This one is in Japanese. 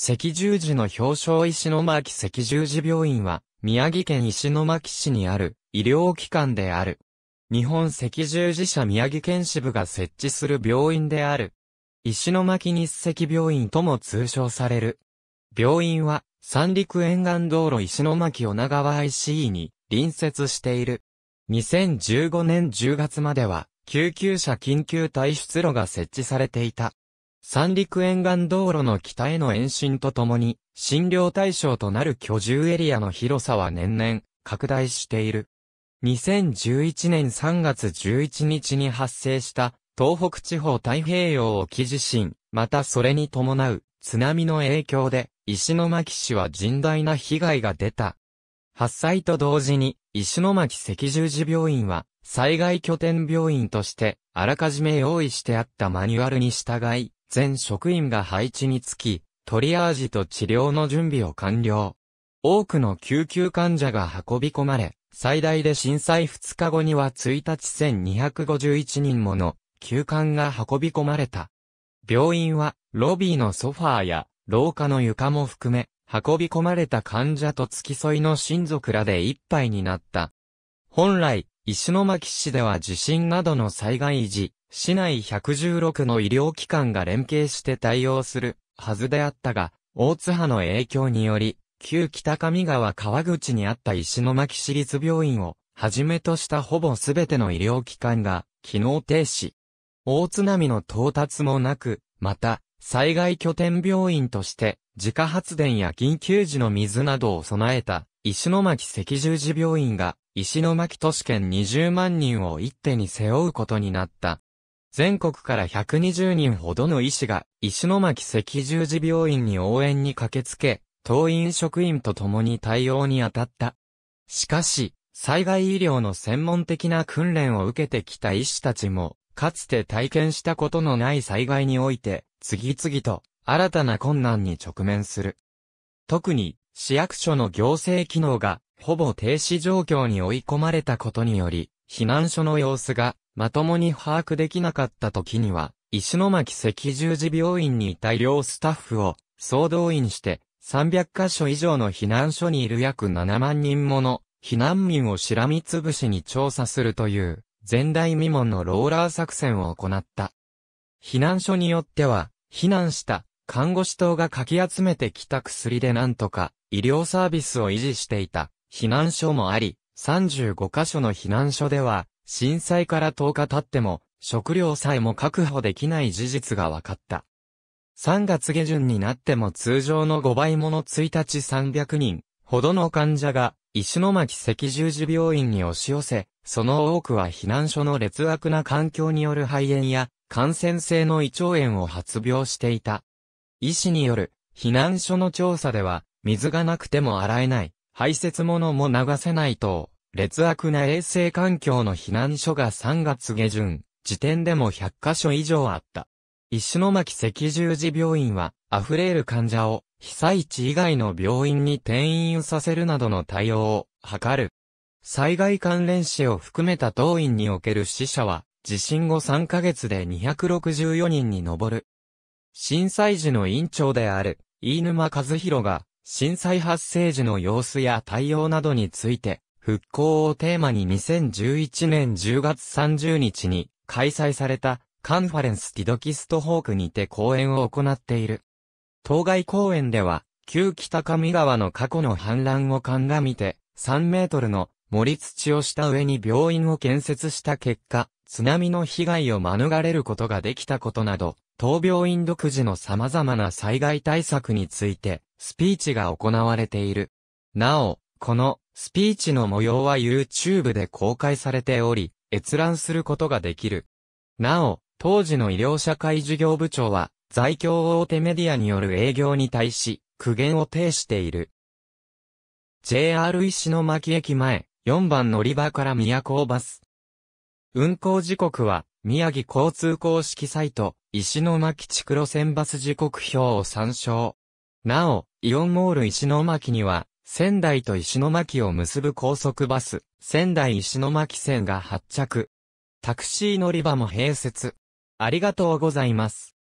赤十字の表彰石巻赤十字病院は、宮城県石巻市にある医療機関である。日本赤十字社宮城県支部が設置する病院である。石巻日赤病院とも通称される。病院は、三陸沿岸道路石巻女川 ICE に隣接している。2015年10月までは、救急車緊急退出路が設置されていた。三陸沿岸道路の北への延伸とともに、診療対象となる居住エリアの広さは年々拡大している。2011年3月11日に発生した東北地方太平洋沖地震、またそれに伴う津波の影響で石巻市は甚大な被害が出た。発災と同時に石巻赤十字病院は災害拠点病院としてあらかじめ用意してあったマニュアルに従い全職員が配置につき、トリアージと治療の準備を完了。多くの救急患者が運び込まれ、最大で震災2日後には1日1251人もの休館が運び込まれた。病院はロビーのソファーや廊下の床も含め、運び込まれた患者と付き添いの親族らで一杯になった。本来、石巻市では地震などの災害時、市内116の医療機関が連携して対応するはずであったが、大津波の影響により、旧北上川川口にあった石巻市立病院をはじめとしたほぼすべての医療機関が機能停止。大津波の到達もなく、また、災害拠点病院として、自家発電や緊急時の水などを備えた、石巻赤十字病院が、石巻都市圏20万人を一手に背負うことになった。全国から120人ほどの医師が、石巻赤十字病院に応援に駆けつけ、当院職員と共に対応に当たった。しかし、災害医療の専門的な訓練を受けてきた医師たちも、かつて体験したことのない災害において、次々と新たな困難に直面する。特に、市役所の行政機能が、ほぼ停止状況に追い込まれたことにより、避難所の様子が、まともに把握できなかった時には、石巻赤十字病院にいた医療スタッフを総動員して300箇所以上の避難所にいる約7万人もの避難民をしらみつぶしに調査するという前代未聞のローラー作戦を行った。避難所によっては避難した看護師等がかき集めてきた薬でなんとか医療サービスを維持していた避難所もあり、35カ所の避難所では震災から10日経っても、食料さえも確保できない事実が分かった。3月下旬になっても通常の5倍もの1日300人ほどの患者が石巻赤十字病院に押し寄せ、その多くは避難所の劣悪な環境による肺炎や感染性の胃腸炎を発病していた。医師による避難所の調査では水がなくても洗えない、排泄物も流せない等、劣悪な衛生環境の避難所が3月下旬、時点でも100カ所以上あった。石巻赤十字病院は、溢れる患者を、被災地以外の病院に転院させるなどの対応を図る。災害関連死を含めた当院における死者は、地震後3ヶ月で264人に上る。震災時の院長である、飯沼和弘が、震災発生時の様子や対応などについて、復興をテーマに2011年10月30日に開催されたカンファレンスティドキストホークにて講演を行っている。当該公園では、旧北上川の過去の氾濫を鑑みて、3メートルの盛り土をした上に病院を建設した結果、津波の被害を免れることができたことなど、当病院独自の様々な災害対策について、スピーチが行われている。なお、このスピーチの模様は YouTube で公開されており、閲覧することができる。なお、当時の医療社会事業部長は、在京大手メディアによる営業に対し、苦言を呈している。JR 石巻駅前、4番乗り場から宮古バス。運行時刻は、宮城交通公式サイト、石巻地区路線バス時刻表を参照。なお、イオンモール石巻には、仙台と石巻を結ぶ高速バス、仙台石巻線が発着。タクシー乗り場も併設。ありがとうございます。